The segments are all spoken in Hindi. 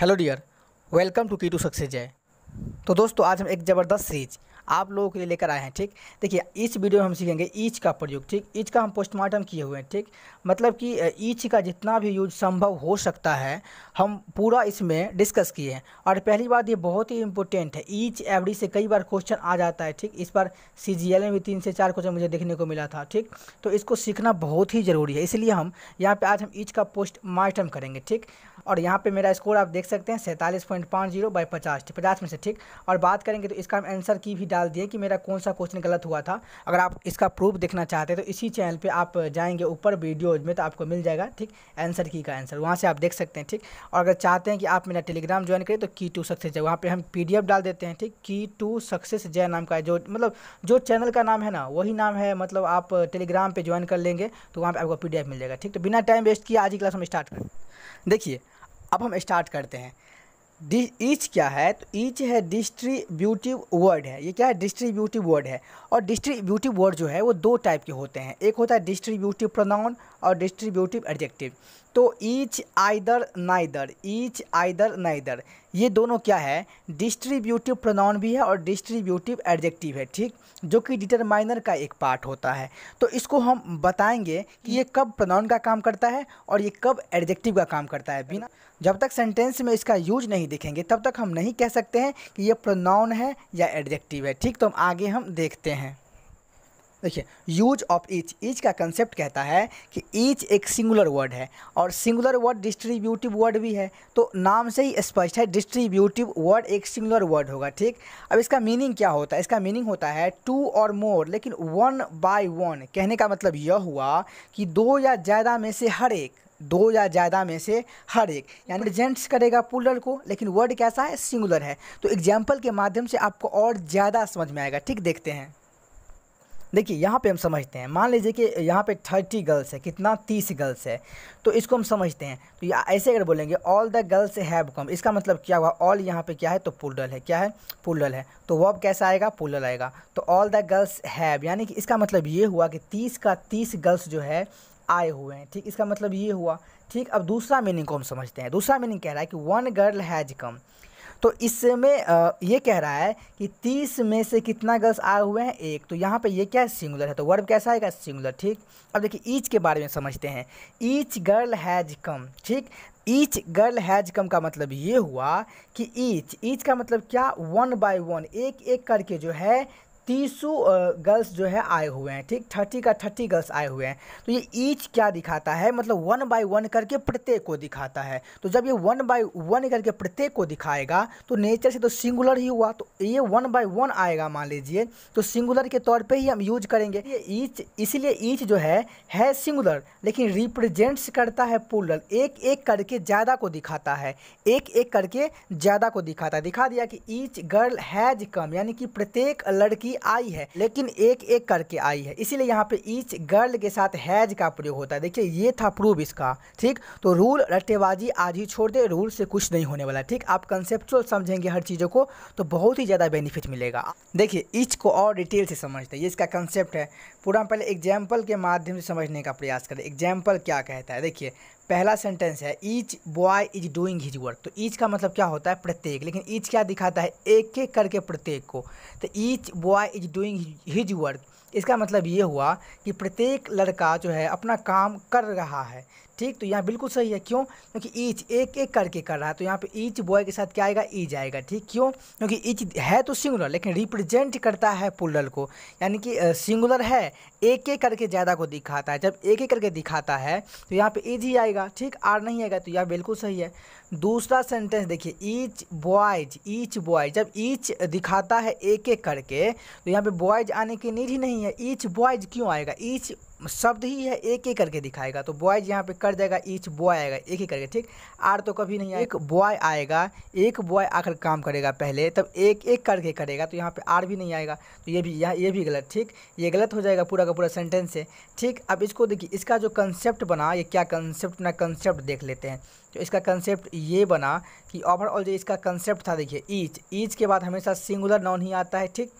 hello dear welcome to key to success जय तो दोस्तों आज हम एक ज़बरदस्त सीरीज आप लोगों के लिए लेकर आए हैं ठीक देखिए इस वीडियो में हम सीखेंगे ईच का प्रयोग ठीक ईच का हम पोस्टमार्टम किए हुए हैं ठीक मतलब कि ईच का जितना भी यूज संभव हो सकता है हम पूरा इसमें डिस्कस किए हैं और पहली बात ये बहुत ही इंपॉर्टेंट है ईच एवरी से कई बार क्वेश्चन आ जाता है ठीक इस बार सी में भी तीन से चार क्वेश्चन मुझे देखने को मिला था ठीक तो इसको सीखना बहुत ही ज़रूरी है इसलिए हम यहाँ पर आज हम ईच का पोस्टमार्टम करेंगे ठीक और यहाँ पे मेरा स्कोर आप देख सकते हैं सैंतालीस पॉइंट पाँच जीरो बाई पचास पचास में से ठीक और बात करेंगे तो इसका हम आंसर की भी डाल दिए कि मेरा कौन सा क्वेश्चन गलत हुआ था अगर आप इसका प्रूफ देखना चाहते हैं तो इसी चैनल पर आप जाएंगे ऊपर वीडियोज में तो आपको मिल जाएगा ठीक आंसर की का आंसर वहाँ से आप देख सकते हैं ठीक और अगर चाहते हैं कि आप मेरा टेलीग्राम ज्वाइन करें तो की टू सक्सेस जय वहाँ पर हम पी डाल देते हैं ठीक की टू सक्सेस जय नाम का जो मतलब जो चैनल का नाम है ना वही नाम है मतलब आप टेलीग्राम पर ज्वाइन कर लेंगे तो वहाँ पर आपको पी मिल जाएगा ठीक तो बिना टाइम वेस्ट किया आज की क्लास हम स्टार्ट करें देखिए अब हम स्टार्ट करते हैं ईच क्या है तो ईच है डिस्ट्रीब्यूटिव वर्ड है ये क्या है डिस्ट्रीब्यूटिव वर्ड है और डिस्ट्रीब्यूटिव वर्ड जो है वो दो टाइप के होते हैं एक होता है डिस्ट्रीब्यूटिव प्रोनाउन और डिस्ट्रीब्यूटिव एडजेक्टिव तो each either neither each either neither ये दोनों क्या है डिस्ट्रीब्यूटिव प्रोनाउन भी है और डिस्ट्रीब्यूटिव एडजेक्टिव है ठीक जो कि डिटरमाइनर का एक पार्ट होता है तो इसको हम बताएंगे कि ये कब प्रोनाउन का काम करता है और ये कब एडजेक्टिव का काम करता है बिना जब तक सेंटेंस में इसका यूज नहीं देखेंगे तब तक हम नहीं कह सकते हैं कि ये प्रोनाउन है या एडजेक्टिव है ठीक तो हम आगे हम देखते हैं देखिए यूज ऑफ ईच ईच का कंसेप्ट कहता है कि ईच एक सिंगुलर वर्ड है और सिंगुलर वर्ड डिस्ट्रीब्यूटिव वर्ड भी है तो नाम से ही स्पष्ट है डिस्ट्रीब्यूटिव वर्ड एक सिंगुलर वर्ड होगा ठीक अब इसका मीनिंग क्या होता है इसका मीनिंग होता है टू और मोर लेकिन वन बाय वन कहने का मतलब यह हुआ कि दो या ज़्यादा में से हर एक दो या ज़्यादा में से हर एक यानी जेंट्स करेगा पुलर को लेकिन वर्ड कैसा है सिंगुलर है तो एग्जाम्पल के माध्यम से आपको और ज़्यादा समझ में आएगा ठीक देखते हैं देखिए यहाँ पे हम समझते हैं मान लीजिए कि यहाँ पे थर्टी गर्ल्स है कितना तीस गर्ल्स है तो इसको हम समझते हैं तो ऐसे अगर बोलेंगे all the girls have come इसका मतलब क्या हुआ ऑल यहाँ पे क्या है तो पुलडल है क्या है पुलडल है तो वह कैसा आएगा पुलडल आएगा तो ऑल द गर्ल्स हैव यानी कि इसका मतलब ये हुआ कि तीस का तीस गर्ल्स जो है आए हुए हैं ठीक इसका मतलब ये हुआ ठीक अब दूसरा मीनिंग को हम समझते हैं दूसरा मीनिंग कह रहा है कि वन गर्ल हैज़ कम तो इसमें ये कह रहा है कि तीस में से कितना गर्ल्स आए हुए हैं एक तो यहाँ पे ये क्या है सिंगुलर है तो वर्ब कैसा आएगा सिंगुलर ठीक अब देखिए ईच के बारे में समझते हैं ईच गर्ल हैज़ कम ठीक ईच गर्ल हैज कम का मतलब ये हुआ कि ईच ईच का मतलब क्या वन बाय वन एक एक करके जो है तीसु गर्ल्स जो है आए हुए हैं ठीक थर्टी का थर्टी गर्ल्स आए हुए हैं तो ये ईच क्या दिखाता है मतलब वन बाय वन करके प्रत्येक को दिखाता है तो जब ये वन बाय वन करके प्रत्येक को दिखाएगा तो नेचर से तो सिंगुलर ही हुआ तो ये वन बाय वन आएगा मान लीजिए तो सिंगुलर के तौर पर ही हम यूज करेंगे ये ईच इसलिए ईच जो है है सिंगुलर लेकिन रिप्रेजेंट्स करता है पुलर एक एक करके ज़्यादा को दिखाता है एक एक करके ज़्यादा को दिखाता है दिखा दिया कि ईच गर्ल हैज कम यानी कि प्रत्येक लड़की ही आई है लेकिन एक एक करके आई है इसीलिए यहाँ पे ईच गर्ल के साथ हैज का प्रयोग होता है देखिए ये था प्रूव इसका ठीक तो रूल रट्टेबाजी आज ही छोड़ दे रूल से कुछ नहीं होने वाला ठीक आप कंसेप्चुअल समझेंगे हर चीज़ों को तो बहुत ही ज़्यादा बेनिफिट मिलेगा देखिए ईच को और डिटेल से समझते ये इसका कंसेप्ट है पूरा पहले एग्जाम्पल के माध्यम से समझने का प्रयास करें एग्जाम्पल क्या कहता है देखिए पहला सेंटेंस है each boy is doing his work तो ईच का मतलब क्या होता है प्रत्येक लेकिन ईच क्या दिखाता है एक एक करके प्रत्येक को तो each boy is doing his work इसका मतलब ये हुआ कि प्रत्येक लड़का जो है अपना काम कर रहा है ठीक तो यहाँ बिल्कुल सही है क्यों क्योंकि ईच एक एक करके कर रहा है तो यहाँ पे ईच बॉय के साथ क्या आएगा ईज e आएगा ठीक क्यों क्योंकि ईच है तो सिंगुलर लेकिन रिप्रेजेंट करता है पुलरल को यानी कि सिंगुलर है एक एक करके ज़्यादा को दिखाता है जब एक एक करके दिखाता है तो यहाँ पे ईज ही आएगा ठीक आर नहीं आएगा तो यह बिल्कुल सही है दूसरा सेंटेंस देखिए ईच बॉयज ईच बॉय जब ईच दिखाता है एक एक करके तो यहाँ पे बॉयज आने की नीड ही नहीं है ईच बॉयज क्यों आएगा ईच शब्द ही है एक एक करके दिखाएगा तो बॉयज यहाँ पे कर जाएगा ईच बॉय आएगा एक ही करके ठीक आर तो कभी नहीं आएगा एक बॉय आएगा एक बॉय आकर काम करेगा पहले तब एक एक करके करेगा तो यहाँ पे आर भी नहीं आएगा तो ये भी यहाँ ये भी गलत ठीक ये गलत हो जाएगा पूरा का पूरा सेंटेंस से ठीक अब इसको देखिए इसका जो कंसेप्ट बना ये क्या कंसेप्ट ना कंसेप्ट देख लेते हैं तो इसका कंसेप्ट ये बना कि ओवरऑल जो इसका कंसेप्ट था देखिए ईच ईच के बाद हमेशा सिंगुलर नॉन ही आता है ठीक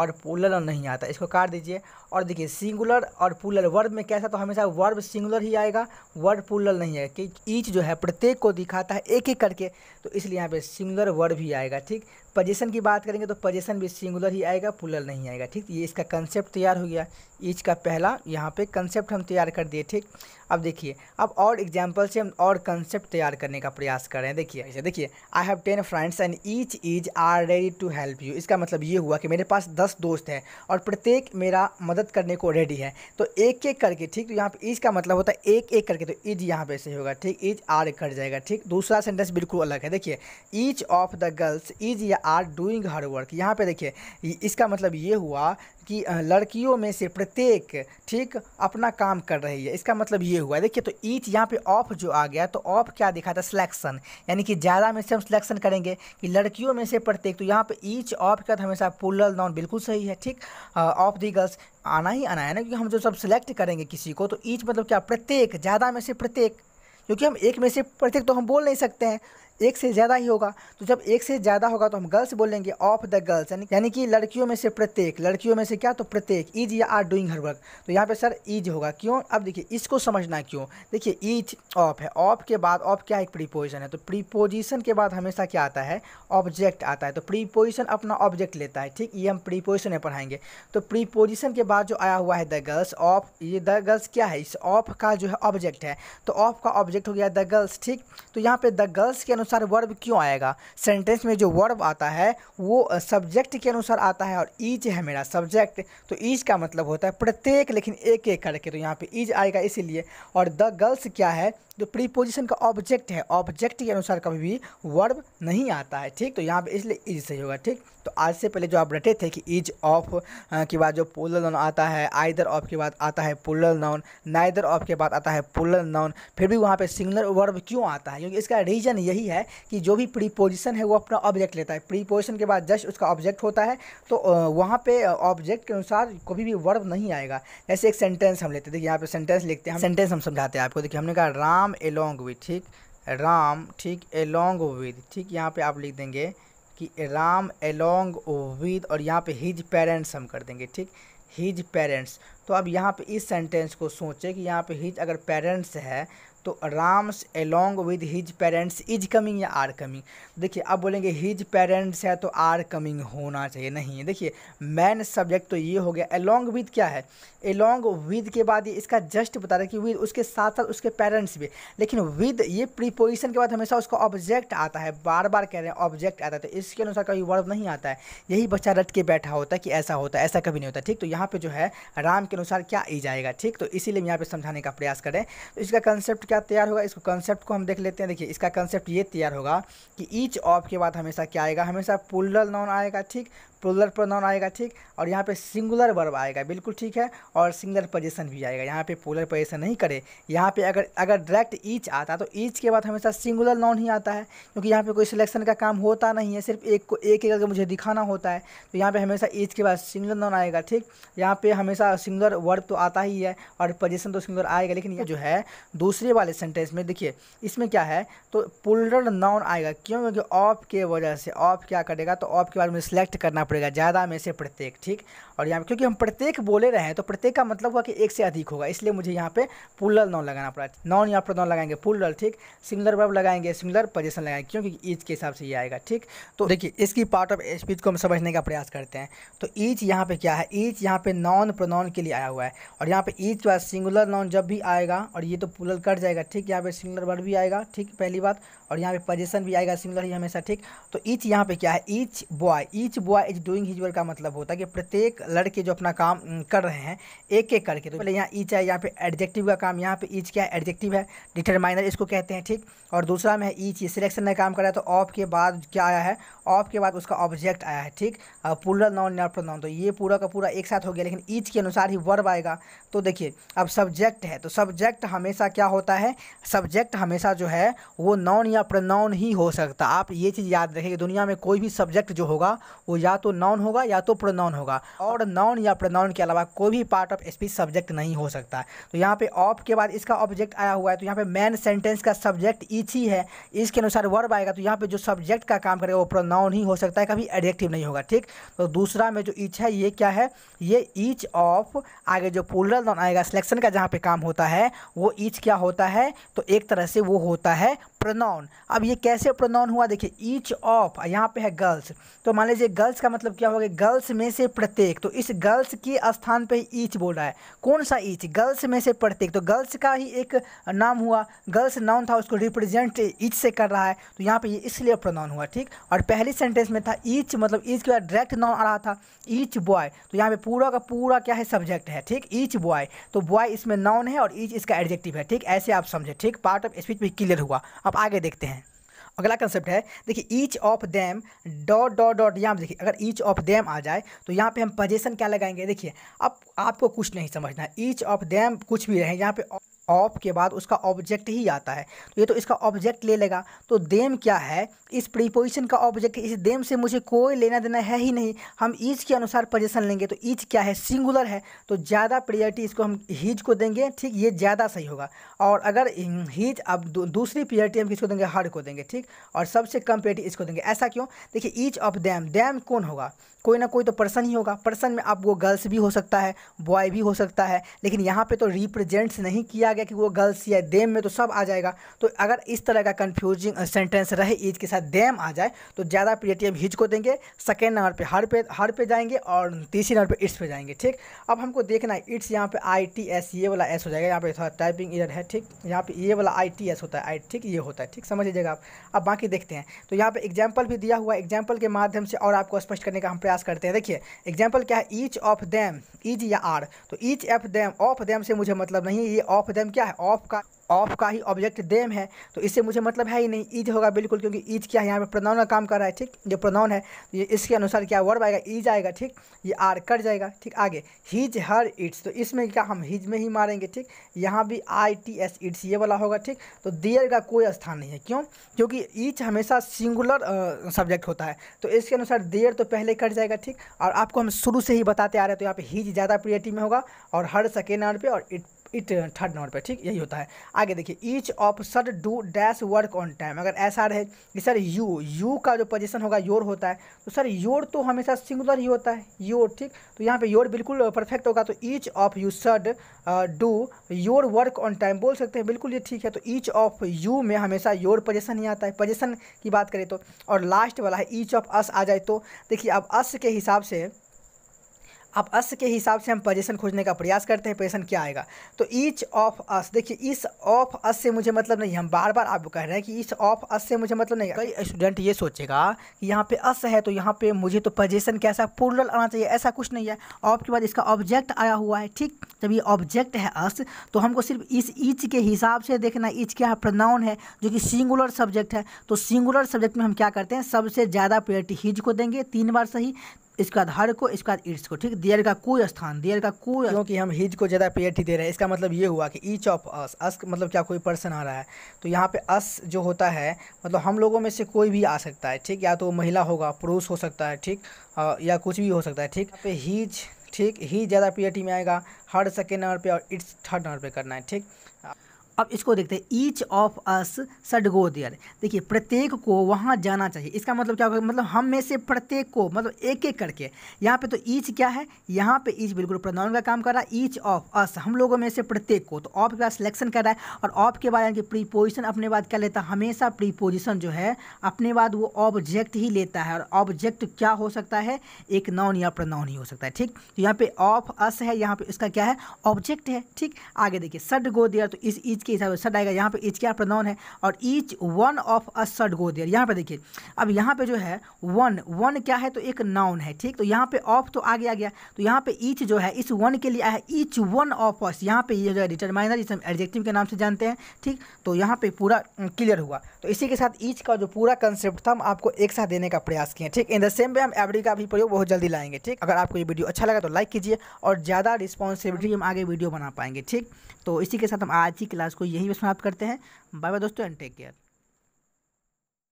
और पुलर नहीं आता इसको काट दीजिए और देखिए सिंगुलर और पुलर वर्ब में कैसा तो हमेशा वर्ब सिंगुलर ही आएगा वर्ब पुलर नहीं है कि ईच जो है प्रत्येक को दिखाता है एक एक करके तो इसलिए यहाँ पे सिंगुलर वर्ब ही आएगा ठीक पजेशन की बात करेंगे तो पजेशन भी सिंगुलर ही आएगा पुलर नहीं आएगा ठीक ये इसका कंसेप्ट तैयार हो गया ईच का पहला यहाँ पे कंसेप्ट हम तैयार कर दिए ठीक अब देखिए अब और एग्जाम्पल से हम और कंसेप्ट तैयार करने का प्रयास कर रहे हैं देखिए ऐसे देखिए I have ten friends and each is are ready to help you इसका मतलब ये हुआ कि मेरे पास दस दोस्त हैं और प्रत्येक मेरा मदद करने को रेडी है तो एक एक करके ठीक तो यहाँ पर ईच का मतलब होता है एक एक करके तो ईज यहाँ पे ऐसे होगा ठीक ईज आर कट जाएगा ठीक दूसरा सेंटेंस बिल्कुल अलग है देखिए each of the girls is या आर डूइंग हर वर्क यहाँ पे देखिए इसका मतलब ये हुआ कि लड़कियों में से प्रत्येक ठीक अपना काम कर रही है इसका मतलब ये हुआ देखिए तो ईच यहाँ पे ऑफ जो आ गया तो ऑफ क्या दिखा था सिलेक्शन यानी कि ज़्यादा में से हम सिलेक्शन करेंगे कि लड़कियों में से प्रत्येक तो यहाँ पे ईच ऑफ का तो हमेशा पुलल नॉन बिल्कुल सही है ठीक ऑफ दी गर्ल्स आना ही आना है ना क्योंकि हम जो सब सिलेक्ट करेंगे किसी को तो ईच मतलब क्या प्रत्येक ज़्यादा में से प्रत्येक क्योंकि हम एक में से प्रत्येक तो हम बोल नहीं सकते हैं एक से ज़्यादा ही होगा तो जब एक से ज़्यादा होगा तो हम गर्ल्स बोलेंगे ऑफ द गर्ल्स यानी कि लड़कियों में से प्रत्येक लड़कियों में से क्या तो प्रत्येक इज या आर डूइंग हर वर्क तो यहाँ पे सर इज होगा क्यों अब देखिए इसको समझना क्यों देखिए इज ऑफ है ऑफ के बाद ऑफ क्या एक प्रीपोजिशन है तो प्रीपोजिशन के बाद हमेशा क्या आता है ऑब्जेक्ट आता है तो प्रीपोजिशन अपना ऑब्जेक्ट लेता है ठीक ये हम प्रीपोजिशन में पढ़ाएंगे तो प्रीपोजिशन के बाद जो आया हुआ है द गर्ल्स ऑफ ये द गर्ल्स क्या है इस ऑफ का जो है ऑब्जेक्ट है तो ऑफ का ऑब्जेक्ट हो गया द गर्ल्स ठीक तो यहाँ पे द गर्ल्स के अनुसार अनुसार वर्ब क्यों आएगा सेंटेंस में जो वर्ब आता है वो सब्जेक्ट के अनुसार आता है और ईज है मेरा सब्जेक्ट तो ईज का मतलब होता है प्रत्येक लेकिन एक एक करके तो यहाँ पे ईज आएगा इसीलिए और द गर्ल्स क्या है जो प्रीपोजिशन का ऑब्जेक्ट है ऑब्जेक्ट के अनुसार कभी भी वर्ब नहीं आता है ठीक तो यहाँ पर इसलिए ईज सही होगा ठीक तो आज से पहले जो आप रटे थे कि ईज ऑफ के बाद जो पोलर नाउन आता है आइदर ऑफ के बाद आता है पोलर नाउन नाइदर ऑफ के बाद आता है पोलर नाउन फिर भी वहाँ पे सिंगुलर वर्ब क्यों आता है क्योंकि इसका रीजन यही है है कि जो भी प्रीपोजिशन है वो अपना ऑब्जेक्ट लेता है प्रीपोजिशन के बाद जस्ट उसका ऑब्जेक्ट होता है तो वहाँ पे ऑब्जेक्ट के अनुसार कभी भी वर्ब नहीं आएगा जैसे एक सेंटेंस हम लेते हैं देखिए यहाँ पे सेंटेंस लिखते हैं हम सेंटेंस हम समझाते हैं आपको देखिए हमने कहा राम एलोंग विद ठीक राम ठीक एलोंग विद ठीक यहाँ पर आप लिख देंगे कि राम एलोंग विद और यहाँ पर हिज पेरेंट्स हम कर देंगे ठीक हिज पेरेंट्स तो अब यहाँ पे इस सेंटेंस को सोचें कि यहाँ पे हिज अगर पेरेंट्स है तो Rams along with his parents is coming या आर कमिंग देखिए अब बोलेंगे हिज पेरेंट्स है तो आर कमिंग होना चाहिए नहीं है देखिए मैन सब्जेक्ट तो ये हो गया एलोंग विद क्या है एलोंग विद के बाद ये इसका जस्ट बता रहे कि विद उसके साथ साथ उसके पेरेंट्स भी लेकिन विद ये प्रीपोजिशन के बाद हमेशा उसका ऑब्जेक्ट आता है बार बार कह रहे हैं ऑब्जेक्ट आता है तो इसके अनुसार कभी वर्ब नहीं आता है यही बच्चा रट के बैठा होता है कि ऐसा होता है ऐसा कभी नहीं होता ठीक तो यहाँ पर जो है राम के अनुसार क्या ई जाएगा ठीक तो इसीलिए हम यहाँ पर समझाने का प्रयास करें तो इसका कंसेप्ट क्या तैयार होगा इसको कंसेप्ट को हम देख लेते हैं देखिए इसका कंसेप्ट ये तैयार होगा कि ईच ऑफ के बाद हमेशा क्या आएगा हमेशा पुलरल नॉन आएगा ठीक प्लुरल प्रोनाउन आएगा ठीक और यहाँ पे सिंगुलर वर्ब आएगा बिल्कुल ठीक है और सिंगुलर पोजेशन भी आएगा यहाँ पे पोलर पोजेशन नहीं करे यहाँ पे अगर अगर डायरेक्ट ईच आता तो ईच के बाद हमेशा सिंगुलर नाउन ही आता है क्योंकि यहाँ पे कोई सिलेक्शन का काम होता नहीं है सिर्फ एक को एक एक मुझे दिखाना होता है तो यहाँ पर हमेशा ईच के बाद सिंगुलर नाउन आएगा ठीक यहाँ पर हमेशा सिंगुलर वर्ब तो आता ही है और पोजेशन तो सिंगुलर आएगा लेकिन ये जो है दूसरे वाले सेंटेंस में देखिए इसमें क्या है तो पुलर नाउन आएगा क्यों क्योंकि ऑफ के वजह से ऑफ क्या करेगा तो ऑफ के बाद मुझे सिलेक्ट करना पड़ेगा ज़्यादा में से प्रत्येक ठीक और यहाँ क्योंकि हम प्रत्येक बोले रहे हैं तो प्रत्येक का मतलब हुआ कि एक से अधिक होगा इसलिए मुझे यहाँ पे पुलर नॉन लगाना पड़ा नॉन यहाँ पर नॉन लगाएंगे पुलर ठीक सिंगलर वर्ब लगाएंगे सिंगलर पोजिशन लगाएंगे क्योंकि ईच के हिसाब से ये आएगा ठीक तो देखिए इसकी पार्ट ऑफ स्पीच को हम समझने का प्रयास करते हैं तो ईच यहाँ पर क्या है ईच यहाँ पर नॉन प्रोनॉन के लिए आया हुआ है और यहाँ पर ईच बाद सिंगुलर नॉन जब भी आएगा और ये तो पुलर कट जाएगा ठीक यहाँ पर सिंगुलर वर्ब भी आएगा ठीक पहली बात और यहाँ पे पजेशन भी आएगा सिमिलर ही हमेशा ठीक तो ईच यहाँ पे क्या है each boy each boy is doing his work का मतलब होता है कि प्रत्येक लड़के जो अपना काम कर रहे हैं एक एक करके तो पहले यहाँ ईच है यहाँ पे एडजेक्टिव का काम यहाँ पे ईच क्या है एडजेक्टिव है डिटरमाइनर इसको कहते हैं ठीक और दूसरा में ईच ये सिलेक्शन में काम कर रहा है तो ऑफ के बाद क्या आया है ऑफ के बाद उसका ऑब्जेक्ट आया है ठीक पुलर नॉन नर्पल नॉन तो ये पूरा का पूरा एक साथ हो गया लेकिन ईच के अनुसार ही वर्ब आएगा तो देखिए अब सब्जेक्ट है तो सब्जेक्ट हमेशा क्या होता है सब्जेक्ट हमेशा जो है वो नॉन या का प्रनाउन ही हो सकता आप ये चीज़ याद रखें कि दुनिया में कोई भी सब्जेक्ट जो होगा वो या तो नाउन होगा या तो प्रोनाउन होगा और नाउन या प्रोनाउन के अलावा कोई भी पार्ट ऑफ स्पीच सब्जेक्ट नहीं हो सकता तो यहाँ पे ऑफ के बाद इसका ऑब्जेक्ट आया हुआ है तो यहाँ पे मैन सेंटेंस का सब्जेक्ट ईच ही है इसके अनुसार वर्ब आएगा तो यहाँ पे जो सब्जेक्ट का काम करेगा वो प्रोनाउन ही हो सकता है कभी एडजेक्टिव नहीं होगा ठीक तो दूसरा में जो ईच है ये क्या है ये ईच ऑफ आगे जो पुलरल नाउन आएगा सिलेक्शन का जहाँ पे काम होता है वो ईच क्या होता है तो एक तरह से वो होता है प्रोनाउन अब ये कैसे प्रोनाउन हुआ देखिए ईच ऑफ यहाँ पे है गर्ल्स तो मान लीजिए गर्ल्स का मतलब क्या होगा गर्ल्स में से प्रत्येक तो इस गर्ल्स के स्थान पे ईच बोल रहा है कौन सा ईच गर्ल्स में से प्रत्येक तो गर्ल्स का ही एक नाम हुआ गर्ल्स नाउन था उसको रिप्रेजेंट ईच से कर रहा है तो यहाँ पे ये इसलिए प्रोनाउन हुआ ठीक और पहली सेंटेंस में था ईच मतलब ईच के बाद डायरेक्ट नाउन आ रहा था ईच बॉय तो यहाँ पे पूरा का पूरा क्या है सब्जेक्ट है ठीक ईच बॉय तो बॉय इसमें नाउन है और ईच इसका एडजेक्टिव है ठीक ऐसे आप समझे ठीक पार्ट ऑफ स्पीच भी क्लियर हुआ अब अब आगे देखते हैं अगला कंसेप्ट है देखिए each of them dot dot dot यहाँ देखिए अगर ईच ऑफ देम आ जाए तो यहाँ पे हम पजेशन क्या लगाएंगे देखिए अब आपको कुछ नहीं समझना ईच ऑफ देम कुछ भी रहे यहाँ पे ऑफ के बाद उसका ऑब्जेक्ट ही आता है तो ये तो इसका ऑब्जेक्ट ले लेगा तो देम क्या है इस प्रीपोजिशन का ऑब्जेक्ट इस देम से मुझे कोई लेना देना है ही नहीं हम ईच के अनुसार पोजिशन लेंगे तो ईच क्या है सिंगुलर है तो ज़्यादा प्रियरिटी इसको हम हीज को देंगे ठीक ये ज़्यादा सही होगा और अगर हीज अब दूसरी प्रियरिटी हम किसको देंगे हर को देंगे ठीक और सबसे कम प्रियरिटी इसको देंगे ऐसा क्यों देखिए ईच ऑफ डैम डैम कौन होगा कोई ना कोई तो पर्सन ही होगा पर्सन में आप वो गर्ल्स भी हो सकता है बॉय भी हो सकता है लेकिन यहाँ पे तो रिप्रेजेंट्स नहीं किया गया कि वो गर्ल्स या देम में तो सब आ जाएगा तो अगर इस तरह का कन्फ्यूजिंग सेंटेंस रहे ईज के साथ देम आ जाए तो ज़्यादा प्रियटी हम हिज को देंगे सेकेंड नंबर पर हर पे हर पे जाएंगे और तीसरे नंबर पर इट्स पे जाएंगे ठीक अब हमको देखना है इट्स यहाँ पे आई टी एस ये वाला एस हो जाएगा यहाँ पर थोड़ा टाइपिंग इधर है ठीक यहाँ पे ये वाला आई टी एस होता है आई ठीक ये होता है ठीक समझ लीजिएगा आप अब बाकी देखते हैं तो यहाँ पर एग्जाम्पल भी दिया हुआ एग्जाम्पल के माध्यम से और आपको स्पष्ट करने का हम प्रयास प्रयास करते हैं देखिए एग्जाम्पल क्या है ईच ऑफ देम ईच या आर तो each of them of them से मुझे मतलब नहीं ये ऑफ देम क्या है ऑफ का ऑफ का ही ऑब्जेक्ट देम है तो इससे मुझे मतलब है ही नहीं ईज होगा बिल्कुल क्योंकि ईज क्या है यहाँ पे प्रोनाउन का काम कर रहा है ठीक जो प्रोनाउन है तो ये इसके अनुसार क्या वर्ब आएगा ईज आएगा ठीक ये आर कट जाएगा ठीक आगे हिज हर इट्स तो इसमें क्या हम हिज में ही मारेंगे ठीक यहाँ भी आई टी एस इट्स ये वाला होगा ठीक तो दियर का कोई स्थान नहीं है क्यों क्योंकि ईच हमेशा सिंगुलर सब्जेक्ट होता है तो इसके अनुसार देयर तो पहले कट जाएगा ठीक और आपको हम शुरू से ही बताते आ रहे हैं तो यहाँ पे हिज ज़्यादा प्रियटी में होगा और हर सेकेंड आर पे और इट इट थर्ड नंबर पे ठीक यही होता है आगे देखिए each of sir do dash work on time अगर ऐसा रहे कि सर यू यू का जो पोजिशन होगा योर होता है तो सर योर तो हमेशा सिंगुलर ही होता है योर ठीक तो यहाँ पे योर बिल्कुल परफेक्ट uh, होगा तो each of you should do your work on time बोल सकते हैं बिल्कुल ये ठीक है तो ईच ऑफ यू में हमेशा योर पोजिशन ही आता है पोजिशन की बात करें तो और लास्ट वाला है ईच ऑफ अस आ जाए तो देखिए अब अस के हिसाब से अब अस के हिसाब से हम पोजिशन खोजने का प्रयास करते हैं पोजिशन क्या आएगा तो ईच ऑफ अस देखिए इस ऑफ अस से मुझे मतलब नहीं हम बार बार आपको कह रहे हैं कि इस ऑफ अस से मुझे मतलब नहीं कई स्टूडेंट ये सोचेगा कि यहाँ पे अस है तो यहाँ पे मुझे तो पोजिशन कैसा पूर्णल आना चाहिए ऐसा कुछ नहीं है ऑफ के बाद इसका ऑब्जेक्ट आया हुआ है ठीक जब ये ऑब्जेक्ट है अस तो हमको सिर्फ इस ईच के हिसाब से देखना ईच क्या प्रनाउन है जो कि सिंगुलर सब्जेक्ट है तो सिंगुलर सब्जेक्ट में हम क्या करते हैं सबसे ज़्यादा प्रायोरिटी हिज को देंगे तीन बार सही इसके बाद हर को इसके बाद ईट्स को ठीक दियर का कोई स्थान दियर का कोई क्योंकि हम हिज को ज़्यादा पेयटी दे रहे हैं इसका मतलब ये हुआ कि ईच ऑफ अस अस मतलब क्या कोई पर्सन आ रहा है तो यहाँ पे अस जो होता है मतलब हम लोगों में से कोई भी आ सकता है ठीक या तो महिला होगा पुरुष हो सकता है ठीक या कुछ भी हो सकता है ठीक पे हीज ठीक ही ज़्यादा पीएटी में आएगा हर सेकेंड नंबर पे और इट्स थर्ड नंबर पे करना है ठीक अब इसको देखते हैं ईच ऑफ अस सड गो दियर देखिए प्रत्येक को वहाँ जाना चाहिए इसका मतलब क्या होगा मतलब हम में से प्रत्येक को मतलब एक एक करके यहाँ पे तो ईच क्या है यहाँ पे ईच बिल्कुल प्रोनाउन का काम कर रहा है ईच ऑफ अस हम लोगों में से प्रत्येक को तो ऑफ के बाद सिलेक्शन कर रहा है और ऑफ के बाद यानी कि प्रीपोजिशन अपने बाद क्या लेता है हमेशा प्रीपोजिशन जो है अपने बाद वो ऑब्जेक्ट ही लेता है और ऑब्जेक्ट क्या हो सकता है एक नाउन या प्रोनाउन ही हो सकता है ठीक तो यहाँ पे ऑफ अस है यहाँ पे इसका क्या है ऑब्जेक्ट है ठीक आगे देखिए सड गो दियर तो इस ईच के के हिसाब से सट आएगा यहाँ पे इच क्या प्रोनाउन है और ईच वन ऑफ अ सट गो देर यहाँ पे देखिए अब यहाँ पे जो है वन वन क्या है तो एक नाउन है ठीक तो यहाँ पे ऑफ तो आगे आ गया तो यहाँ पे ईच जो है इस वन के लिए आया है ईच वन ऑफ अस यहाँ पे ये जो है डिटरमाइनर जिसे हम एडजेक्टिव के नाम से जानते हैं ठीक तो यहाँ पे पूरा क्लियर हुआ तो इसी के साथ ईच का जो पूरा कंसेप्ट था हम आपको एक साथ देने का प्रयास किए ठीक इन द सेम वे हम एवरी का भी प्रयोग बहुत जल्दी लाएंगे ठीक अगर आपको ये वीडियो अच्छा लगा तो लाइक कीजिए और ज़्यादा रिस्पॉन्सिबिलिटी हम आगे वीडियो बना पाएंगे ठीक तो इसी के साथ हम आज की क्लास क्लास को यहीं पर समाप्त करते हैं बाय बाय दोस्तों एंड टेक केयर